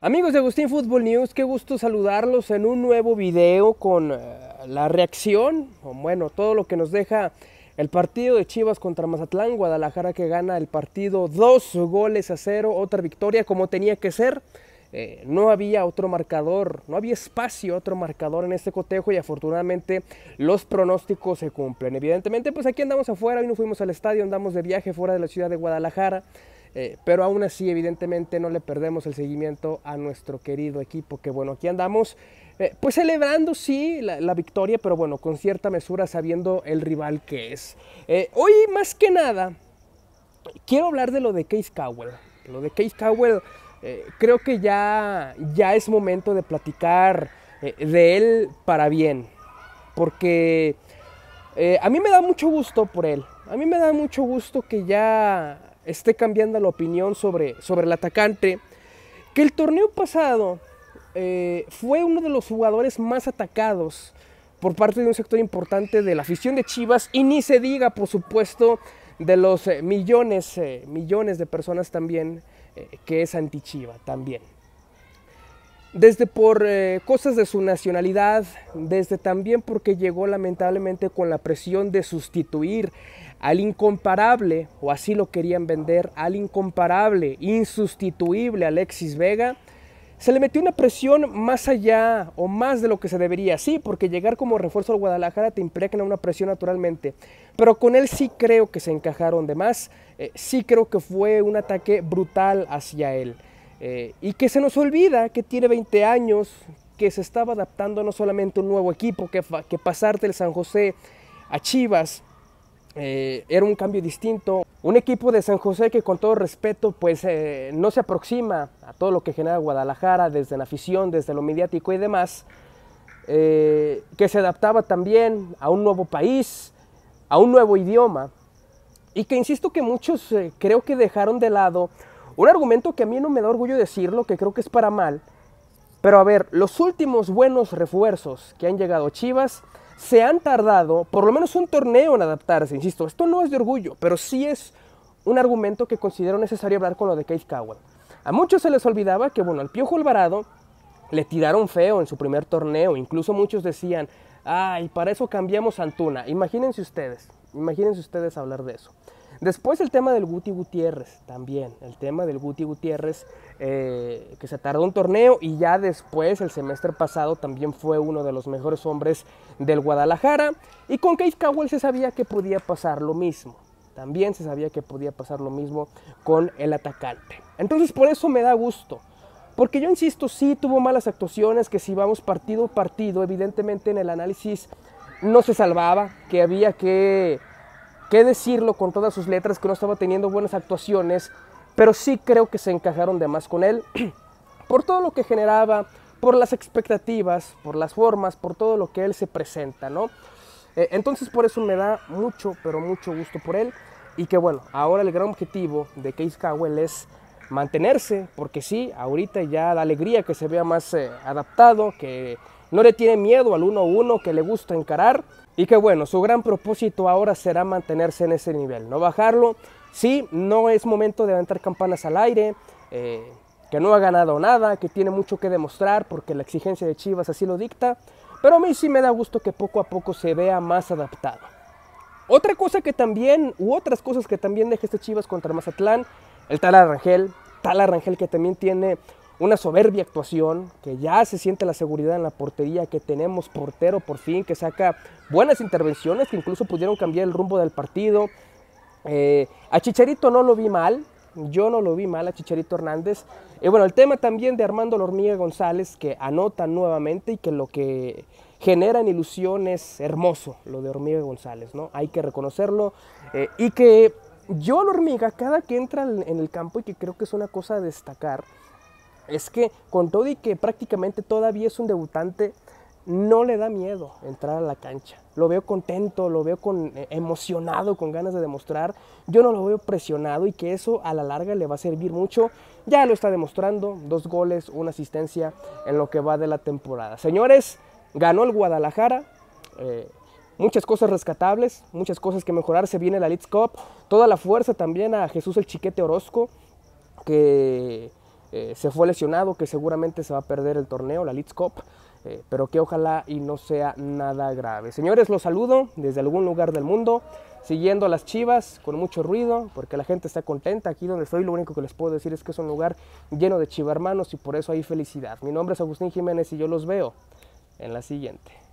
Amigos de Agustín Fútbol News, qué gusto saludarlos en un nuevo video con eh, la reacción, o bueno, todo lo que nos deja el partido de Chivas contra Mazatlán, Guadalajara que gana el partido dos goles a cero, otra victoria como tenía que ser. Eh, no había otro marcador, no había espacio, otro marcador en este cotejo y afortunadamente los pronósticos se cumplen. Evidentemente, pues aquí andamos afuera, hoy no fuimos al estadio, andamos de viaje fuera de la ciudad de Guadalajara. Eh, pero aún así, evidentemente, no le perdemos el seguimiento a nuestro querido equipo, que bueno, aquí andamos, eh, pues celebrando, sí, la, victoria, pero bueno, con cierta mesura, sabiendo el rival que es. Eh, hoy, más que nada, quiero hablar de lo de Case Cowell. Lo de Case Cowell, creo que ya, ya es momento de platicar de él para bien, porque... a mí me da mucho gusto por él. A mí me da mucho gusto que ya esté cambiando la opinión sobre, sobre el atacante, que el torneo pasado eh, fue uno de los jugadores más atacados por parte de un sector importante de la afición de Chivas y ni se diga, por supuesto, de los eh, millones, eh, millones de personas también que es anti-Chiva también. Desde por cosas de su nacionalidad, desde también porque llegó lamentablemente con la presión de sustituir al incomparable, o así lo querían vender, al incomparable, insustituible Alexis Vega, se le metió una presión más allá o más de lo que se debería, sí, porque llegar como refuerzo al Guadalajara te impregna una presión naturalmente, pero con él sí creo que se encajaron de más, eh, sí creo que fue un ataque brutal hacia él. Eh, y que se nos olvida que tiene 20 años, que se estaba adaptando no solamente a un nuevo equipo, que, que pasarte el San José a Chivas, eh, era un cambio distinto. Un equipo de San José que con todo respeto pues eh, no se aproxima a todo lo que genera Guadalajara desde la afición, desde lo mediático y demás, eh, que se adaptaba también a un nuevo país, a un nuevo idioma y que insisto que muchos creo que dejaron de lado un argumento que a mí no me da orgullo decirlo, que creo que es para mal, pero a ver, los últimos buenos refuerzos que han llegado a Chivas se han tardado por lo menos un torneo en adaptarse, insisto, esto no es de orgullo, pero sí es un argumento que considero necesario hablar con lo de Keith Cowell. A muchos se les olvidaba que, bueno, al Piojo Alvarado le tiraron feo en su primer torneo, incluso muchos decían, ay, para eso cambiamos a Antuna, imagínense ustedes, imagínense ustedes hablar de eso. Después el tema del Guti Gutiérrez, también, el tema del Guti Gutiérrez, eh, que se tardó un torneo y ya después, el semestre pasado, también fue uno de los mejores hombres del Guadalajara. Y con Keith Cowell se sabía que podía pasar lo mismo. También se sabía que podía pasar lo mismo con el atacante. Entonces por eso me da gusto. Porque yo insisto, sí tuvo malas actuaciones, que si vamos partido a partido, evidentemente en el análisis no se salvaba, que había que que decirlo con todas sus letras, que no estaba teniendo buenas actuaciones, pero sí creo que se encajaron de más con él por todo lo que generaba, por las expectativas, por las formas, por todo lo que él se presenta, ¿no? Eh, entonces por eso me da mucho, pero mucho gusto por él y que bueno, ahora el gran objetivo de Case Cowell es mantenerse, porque sí, ahorita ya la alegría que se vea más eh, adaptado, que no le tiene miedo al 1-1 que le gusta encarar. Y que bueno, su gran propósito ahora será mantenerse en ese nivel, no bajarlo. Sí, no es momento de levantar campanas al aire. Eh, que no ha ganado nada, que tiene mucho que demostrar porque la exigencia de Chivas así lo dicta, pero a mí sí me da gusto que poco a poco se vea más adaptado. Otra cosa que también, u otras cosas que también deja este Chivas contra Mazatlán, el tal Rangel, tal Rangel que también tiene una soberbia actuación, que ya se siente la seguridad en la portería, que tenemos portero por fin, que saca buenas intervenciones, que incluso pudieron cambiar el rumbo del partido. Eh, a Chicharito no lo vi mal, yo no lo vi mal a Chicharito Hernández. Y bueno, el tema también de Armando Lormiga González, que anota nuevamente y que lo que generan ilusión es hermoso, lo de Hormiga González, ¿no? Hay que reconocerlo. Eh, y que yo, Lormiga, cada que entra en el campo y que creo que es una cosa a destacar, es que con todo y que prácticamente todavía es un debutante, no le da miedo entrar a la cancha. Lo veo contento, lo veo con, eh, emocionado, con ganas de demostrar. Yo no lo veo presionado y que eso a la larga le va a servir mucho. Ya lo está demostrando, dos goles, una asistencia en lo que va de la temporada. Señores, ganó el Guadalajara. Eh, muchas cosas rescatables, muchas cosas que mejorar. Se viene la Leeds Cup. Toda la fuerza también a Jesús el Chiquete Orozco, que eh, se fue lesionado, que seguramente se va a perder el torneo, la Leeds Cup, eh, pero que ojalá y no sea nada grave. Señores, los saludo desde algún lugar del mundo, siguiendo a las chivas con mucho ruido, porque la gente está contenta. Aquí donde estoy, lo único que les puedo decir es que es un lugar lleno de chivarmanos y por eso hay felicidad. Mi nombre es Agustín Jiménez y yo los veo en la siguiente.